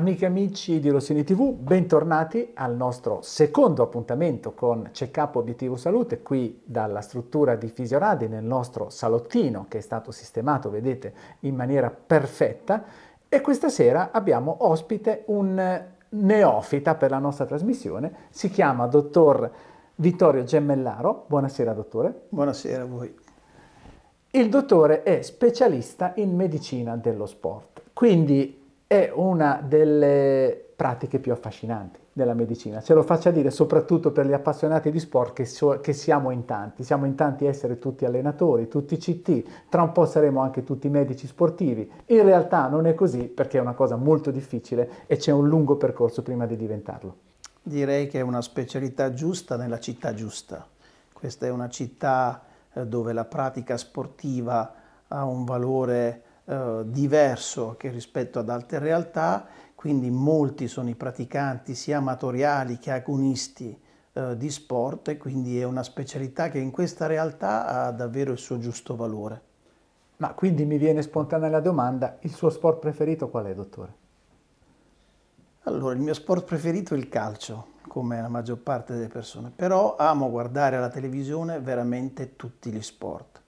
Amiche e amici di Rossini TV, bentornati al nostro secondo appuntamento con Check-up Obiettivo Salute, qui dalla struttura di Fisioradi nel nostro salottino che è stato sistemato, vedete, in maniera perfetta. E questa sera abbiamo ospite un neofita per la nostra trasmissione, si chiama dottor Vittorio Gemmellaro. Buonasera dottore. Buonasera a voi. Il dottore è specialista in medicina dello sport, quindi è una delle pratiche più affascinanti della medicina. Ce lo faccia dire soprattutto per gli appassionati di sport che, so, che, siamo in tanti. Siamo in tanti a essere tutti allenatori, tutti CT, tra un po' saremo anche tutti medici sportivi. In realtà non è così perché è una cosa molto difficile e c'è un lungo percorso prima di diventarlo. Direi che è una specialità giusta nella città giusta. Questa è una città eh, dove la pratica sportiva ha un valore eh, diverso che rispetto ad altre realtà, quindi molti sono i praticanti sia amatoriali che agonisti eh, di sport e quindi è una specialità che in questa realtà ha davvero il suo giusto valore. Ma quindi mi viene spontanea la domanda, il suo sport preferito qual è, dottore? Allora, il mio sport preferito è il calcio, come la maggior parte delle persone, però amo guardare alla televisione veramente tutti gli sport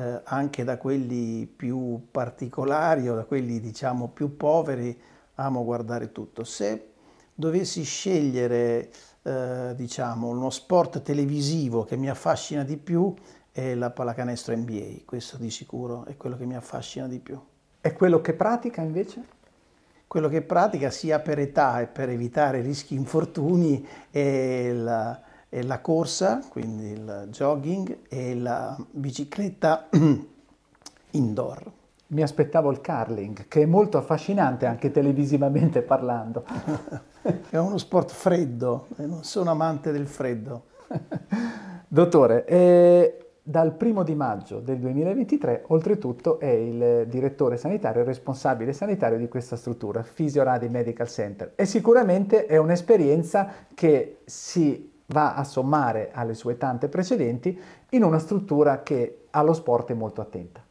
eh, anche da quelli più particolari o da quelli diciamo più poveri, amo guardare tutto. Se dovessi scegliere eh, diciamo uno sport televisivo che mi affascina di più è la pallacanestro NBA, questo di sicuro è quello che mi affascina di più. E quello che pratica invece? Quello che pratica sia per età e per evitare rischi infortuni è la, la corsa, quindi il jogging e la bicicletta indoor. Mi aspettavo il curling, che è molto affascinante anche televisivamente parlando. è uno sport freddo, eh, non sono amante del freddo. Dottore, eh, dal primo di maggio del 2023, oltretutto, è il direttore sanitario, responsabile sanitario di questa struttura, Fisioradi Medical Center. E sicuramente è un'esperienza che si va a sommare alle sue tante precedenti in una struttura che allo sport è molto attenta.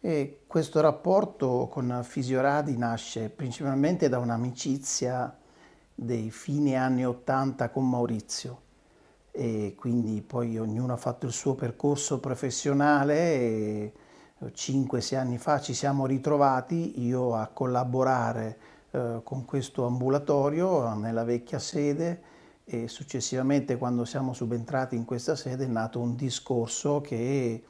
E questo rapporto con Fisioradi nasce principalmente da un'amicizia dei fine anni 80 con Maurizio e quindi poi ognuno ha fatto il suo percorso professionale e 5-6 anni fa ci siamo ritrovati io a collaborare eh, con questo ambulatorio nella vecchia sede e successivamente quando siamo subentrati in questa sede è nato un discorso che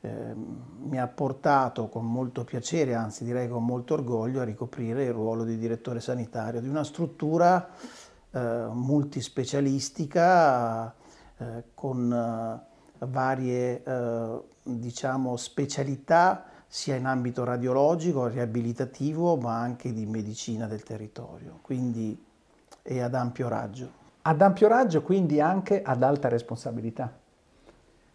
eh, mi ha portato con molto piacere, anzi direi con molto orgoglio, a ricoprire il ruolo di direttore sanitario di una struttura eh, multispecialistica eh, con eh, varie eh, diciamo, specialità sia in ambito radiologico, riabilitativo, ma anche di medicina del territorio, quindi è ad ampio raggio. Ad ampio raggio, quindi anche ad alta responsabilità.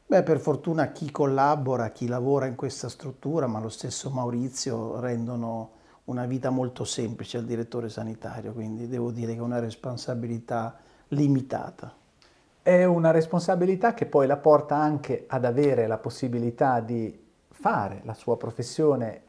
Beh, per fortuna chi collabora, chi lavora in questa struttura, ma lo stesso Maurizio, rendono una vita molto semplice al direttore sanitario, quindi devo dire che è una responsabilità limitata. È una responsabilità che poi la porta anche ad avere la possibilità di fare la sua professione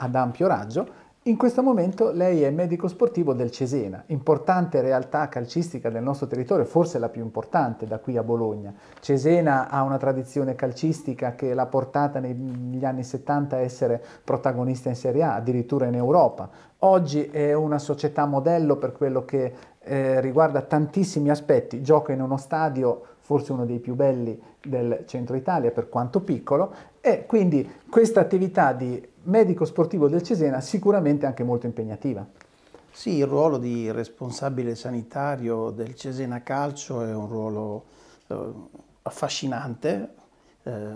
ad ampio raggio in questo momento lei è medico sportivo del Cesena, importante realtà calcistica del nostro territorio, forse la più importante da qui a Bologna. Cesena ha una tradizione calcistica che l'ha portata negli anni 70 a essere protagonista in Serie A, addirittura in Europa. Oggi è una società modello per quello che eh, riguarda tantissimi aspetti, gioca in uno stadio forse uno dei più belli del centro Italia per quanto piccolo e quindi questa attività di medico sportivo del Cesena sicuramente anche molto impegnativa. Sì, il ruolo di responsabile sanitario del Cesena Calcio è un ruolo eh, affascinante, eh,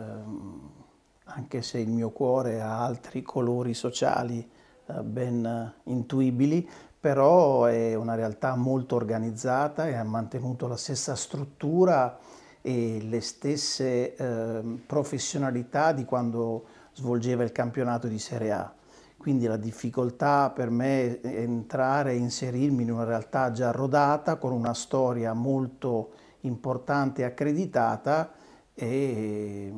anche se il mio cuore ha altri colori sociali eh, ben intuibili, però è una realtà molto organizzata e ha mantenuto la stessa struttura e le stesse eh, professionalità di quando svolgeva il campionato di Serie A. Quindi la difficoltà per me è entrare e inserirmi in una realtà già rodata, con una storia molto importante e accreditata e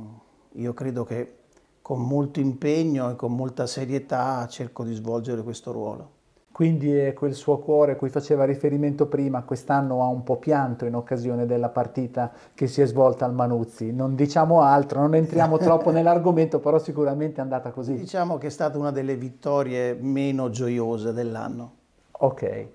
io credo che con molto impegno e con molta serietà cerco di svolgere questo ruolo quindi è quel suo cuore a cui faceva riferimento prima, quest'anno ha un po' pianto in occasione della partita che si è svolta al Manuzzi. Non diciamo altro, non entriamo troppo nell'argomento, però sicuramente è andata così. Diciamo che è stata una delle vittorie meno gioiose dell'anno. Ok.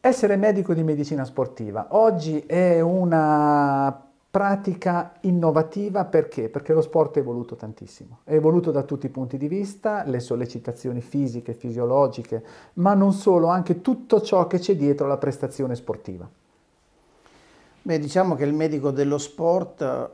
Essere medico di medicina sportiva oggi è una pratica innovativa perché? Perché lo sport è evoluto tantissimo, è evoluto da tutti i punti di vista, le sollecitazioni fisiche, fisiologiche, ma non solo, anche tutto ciò che c'è dietro la prestazione sportiva. Beh, diciamo che il medico dello sport eh,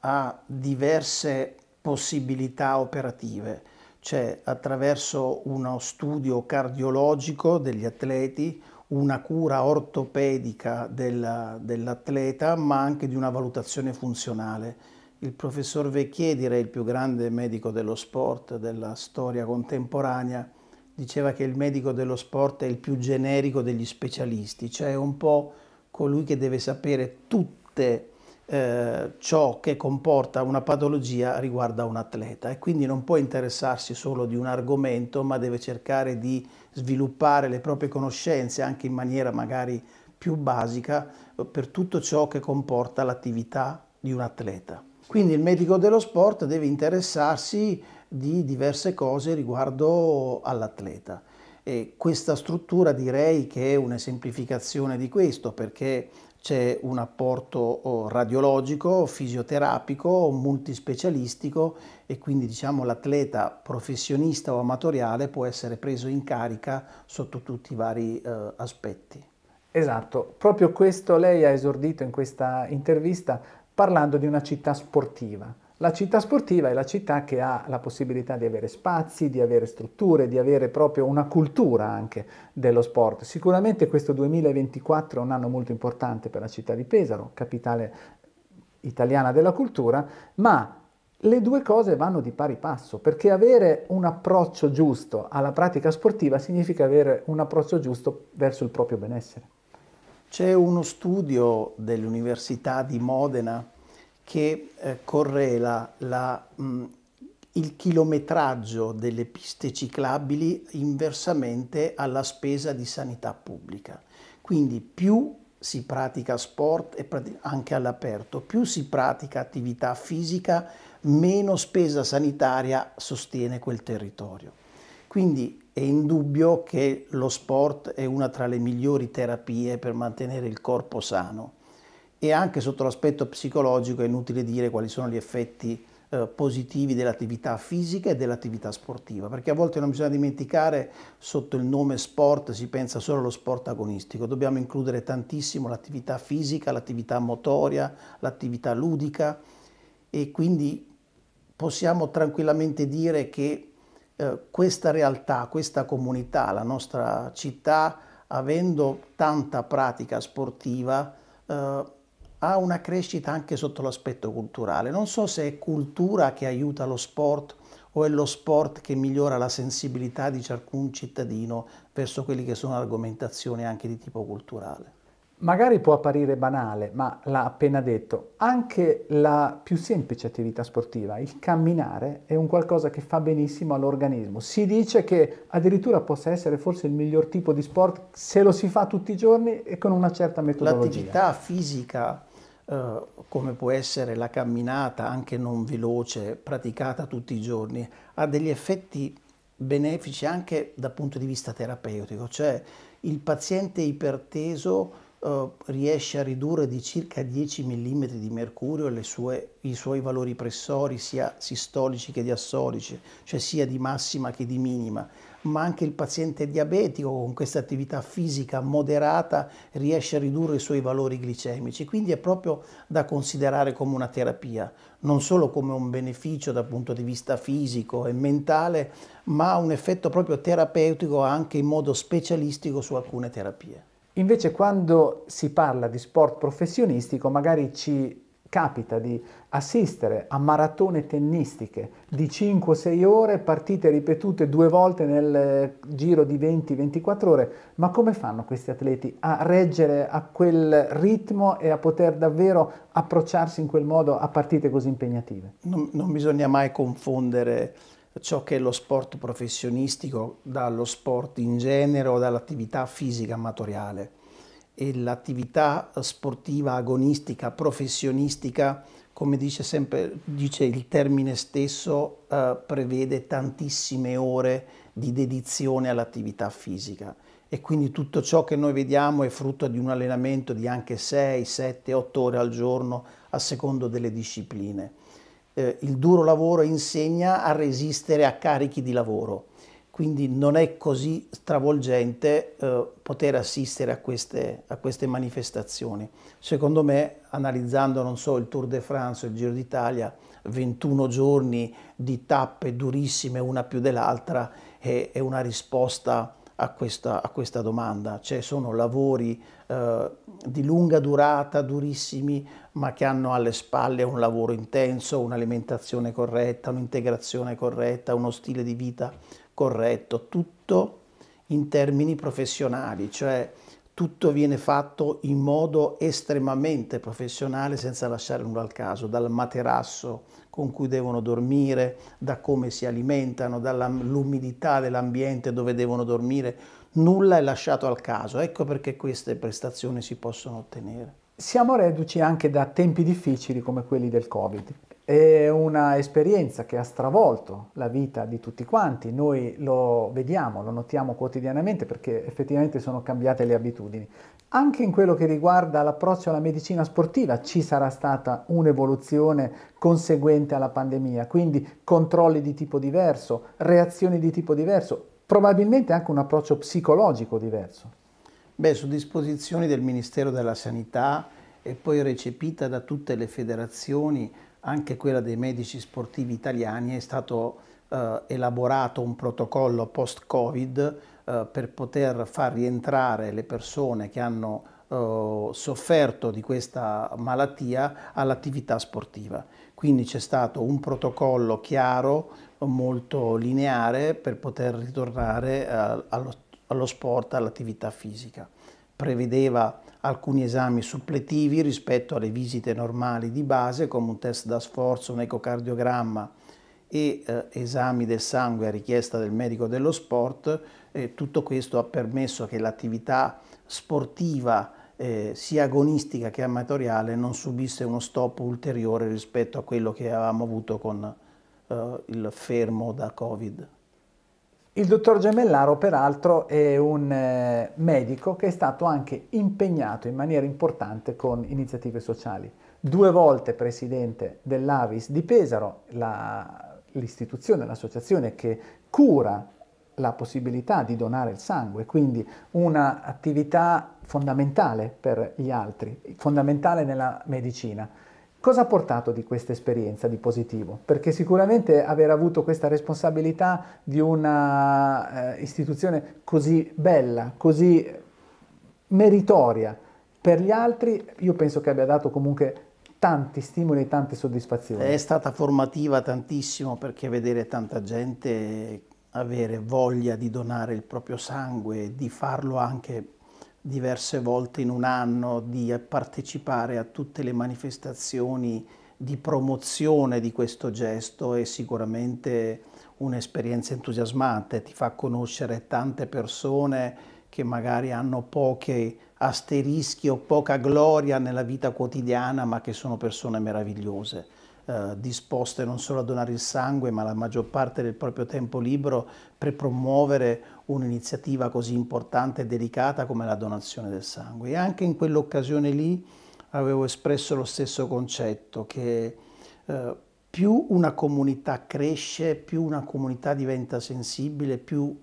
ha diverse possibilità operative, cioè attraverso uno studio cardiologico degli atleti, una cura ortopedica della, dell'atleta, ma anche di una valutazione funzionale. Il professor Vecchier, direi il più grande medico dello sport della storia contemporanea, diceva che il medico dello sport è il più generico degli specialisti, cioè un po' colui che deve sapere tutte le eh, ciò che comporta una patologia riguarda un atleta e quindi non può interessarsi solo di un argomento ma deve cercare di sviluppare le proprie conoscenze anche in maniera magari più basica eh, per tutto ciò che comporta l'attività di un atleta. Quindi il medico dello sport deve interessarsi di diverse cose riguardo all'atleta. E questa struttura direi che è un'esemplificazione di questo perché c'è un apporto oh, radiologico, fisioterapico, multispecialistico e quindi diciamo, l'atleta professionista o amatoriale può essere preso in carica sotto tutti i vari eh, aspetti. Esatto, proprio questo lei ha esordito in questa intervista parlando di una città sportiva. La città sportiva è la città che ha la possibilità di avere spazi, di avere strutture, di avere proprio una cultura anche dello sport. Sicuramente questo 2024 è un anno molto importante per la città di Pesaro, capitale italiana della cultura, ma le due cose vanno di pari passo, perché avere un approccio giusto alla pratica sportiva significa avere un approccio giusto verso il proprio benessere. C'è uno studio dell'Università di Modena che eh, correla la, mh, mm, il chilometraggio delle piste ciclabili inversamente alla spesa di sanità pubblica. Quindi più si pratica sport anche all'aperto, più si pratica attività fisica, meno spesa sanitaria sostiene quel territorio. Quindi è indubbio che lo sport è una tra le migliori terapie per mantenere il corpo sano e anche sotto l'aspetto psicologico è inutile dire quali sono gli effetti eh, positivi dell'attività fisica e dell'attività sportiva, perché a volte non bisogna dimenticare sotto il nome sport si pensa solo allo sport agonistico, dobbiamo includere tantissimo l'attività fisica, l'attività motoria, l'attività ludica e quindi possiamo tranquillamente dire che eh, questa realtà, questa comunità, la nostra città, avendo tanta pratica sportiva, eh, ha una crescita anche sotto l'aspetto culturale. Non so se è cultura che aiuta lo sport o è lo sport che migliora la sensibilità di ciascun cittadino verso quelli che sono argomentazioni anche di tipo culturale. Magari può apparire banale, ma l'ha appena detto, anche la più semplice attività sportiva, il camminare, è un qualcosa che fa benissimo all'organismo. Si dice che addirittura possa essere forse il miglior tipo di sport se lo si fa tutti i giorni e con una certa metodologia. L'attività fisica eh, come può essere la camminata, anche non veloce, praticata tutti i giorni, ha degli effetti benefici anche dal punto di vista terapeutico, cioè il paziente iperteso eh, riesce a ridurre di circa 10 mm di mercurio sue, i suoi valori pressori sia sistolici che diastolici, cioè sia di massima che di minima, ma anche il paziente diabetico con questa attività fisica moderata riesce a ridurre i suoi valori glicemici, quindi è proprio da considerare come una terapia, non solo come un beneficio dal punto di vista fisico e mentale, ma un effetto proprio terapeutico anche in modo specialistico su alcune terapie. Invece quando si parla di sport professionistico magari ci capita di assistere a maratone tennistiche di 5-6 ore, partite ripetute due volte nel giro di 20-24 ore, ma come fanno questi atleti a reggere a quel ritmo e a poter davvero approcciarsi in quel modo a partite così impegnative? Non, non bisogna mai confondere ciò che è lo sport professionistico dallo sport in genere o dall'attività fisica amatoriale e l'attività sportiva agonistica, professionistica, come dice sempre dice il termine stesso, eh, prevede tantissime ore di dedizione all'attività fisica e quindi tutto ciò che noi vediamo è frutto di un allenamento di anche 6, 7, 8 ore al giorno a secondo delle discipline eh, il duro lavoro insegna a resistere a carichi di lavoro, quindi non è così stravolgente eh, poter assistere a queste, a queste, manifestazioni. Secondo me, analizzando non so, il Tour de France, il Giro d'Italia, 21 giorni di tappe durissime una più dell'altra, è, è una risposta a questa, a questa domanda, cioè sono lavori eh, di lunga durata, durissimi, ma che hanno alle spalle un lavoro intenso, un'alimentazione corretta, un'integrazione corretta, uno stile di vita corretto, tutto in termini professionali, cioè tutto viene fatto in modo estremamente professionale senza lasciare nulla al caso, dal materasso con cui devono dormire, da come si alimentano, dall'umidità dell'ambiente dove devono dormire, nulla è lasciato al caso. Ecco perché queste prestazioni si possono ottenere. Siamo reduci anche da tempi difficili come quelli del Covid. È una esperienza che ha stravolto la vita di tutti quanti, noi lo vediamo, lo notiamo quotidianamente perché effettivamente sono cambiate le abitudini, anche in quello che riguarda l'approccio alla medicina sportiva ci sarà stata un'evoluzione conseguente alla pandemia, quindi controlli di tipo diverso, reazioni di tipo diverso, probabilmente anche un approccio psicologico diverso. Beh, su disposizioni del Ministero della Sanità e poi recepita da tutte le federazioni, anche quella dei medici sportivi italiani, è stato eh, elaborato un protocollo post-Covid eh, per poter far rientrare le persone che hanno eh, sofferto di questa malattia all'attività sportiva. Quindi c'è stato un protocollo chiaro, molto lineare per poter ritornare eh, allo, sport, all'attività fisica. Prevedeva alcuni esami suppletivi rispetto alle visite normali di base come un test da sforzo, un ecocardiogramma e esami del sangue a richiesta del medico dello sport eh, tutto questo ha permesso che l'attività sportiva eh, sia agonistica che amatoriale non subisse uno stop ulteriore rispetto a quello che avevamo avuto con eh, il fermo da Covid. Il dottor Gemellaro peraltro è un eh, medico che è stato anche impegnato in maniera importante con iniziative sociali. Due volte presidente dell'Avis di Pesaro, l'istituzione, la, l'associazione che cura la possibilità di donare il sangue, quindi un'attività fondamentale per gli altri, fondamentale nella medicina. Cosa ha portato di questa esperienza di positivo? Perché sicuramente aver avuto questa responsabilità di una eh, istituzione così bella, così meritoria per gli altri, io penso che abbia dato comunque tanti stimoli e tante soddisfazioni. È stata formativa tantissimo perché vedere tanta gente avere voglia di donare il proprio sangue, di farlo anche diverse volte in un anno, di partecipare a tutte le manifestazioni di promozione di questo gesto è sicuramente un'esperienza entusiasmante, ti fa conoscere tante persone che magari hanno pochi asterischi o poca gloria nella vita quotidiana, ma che sono persone meravigliose. Eh, disposte non solo a donare il sangue ma la maggior parte del proprio tempo libero per promuovere un'iniziativa così importante e delicata come la donazione del sangue. E anche in quell'occasione lì avevo espresso lo stesso concetto che eh, più una comunità cresce, più una comunità diventa sensibile, più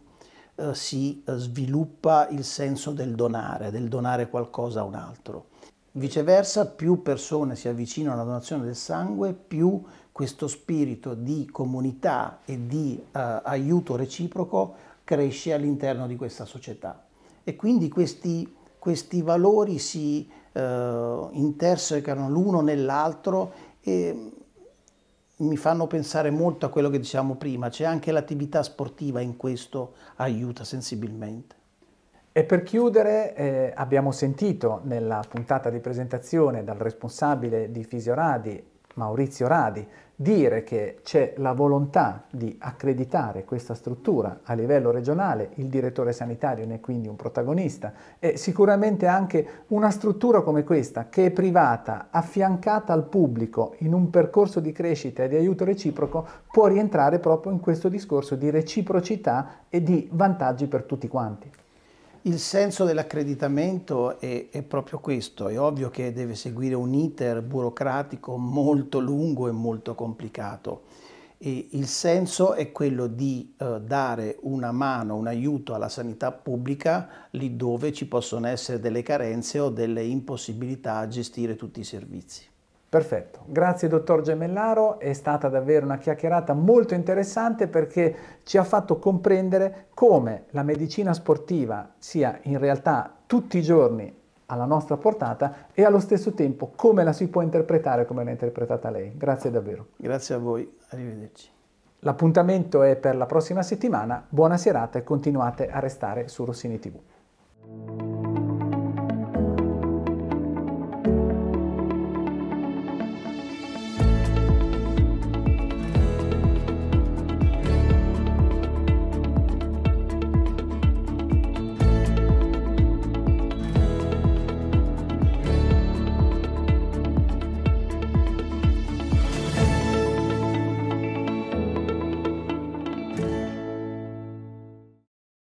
eh, si eh, sviluppa il senso del donare, del donare qualcosa a un altro. Viceversa, più persone si avvicinano alla donazione del sangue, più questo spirito di comunità e di eh, aiuto reciproco cresce all'interno di questa società. E quindi questi, questi valori si eh, intersecano l'uno nell'altro e mi fanno pensare molto a quello che dicevamo prima, c'è anche l'attività sportiva in questo aiuta sensibilmente. E per chiudere eh, abbiamo sentito nella puntata di presentazione dal responsabile di Fisioradi, Maurizio Radi, dire che c'è la volontà di accreditare questa struttura a livello regionale, il direttore sanitario ne è quindi un protagonista, e sicuramente anche una struttura come questa, che è privata, affiancata al pubblico in un percorso di crescita e di aiuto reciproco, può rientrare proprio in questo discorso di reciprocità e di vantaggi per tutti quanti. Il senso dell'accreditamento è, è, proprio questo, è ovvio che deve seguire un iter burocratico molto lungo e molto complicato. E il senso è quello di eh, dare una mano, un aiuto alla sanità pubblica lì dove ci possono essere delle carenze o delle impossibilità a gestire tutti i servizi. Perfetto, grazie dottor Gemellaro, è stata davvero una chiacchierata molto interessante perché ci ha fatto comprendere come la medicina sportiva sia in realtà tutti i giorni alla nostra portata e allo stesso tempo come la si può interpretare come l'ha interpretata lei. Grazie davvero. Grazie a voi, arrivederci. L'appuntamento è per la prossima settimana, buona serata e continuate a restare su Rossini TV.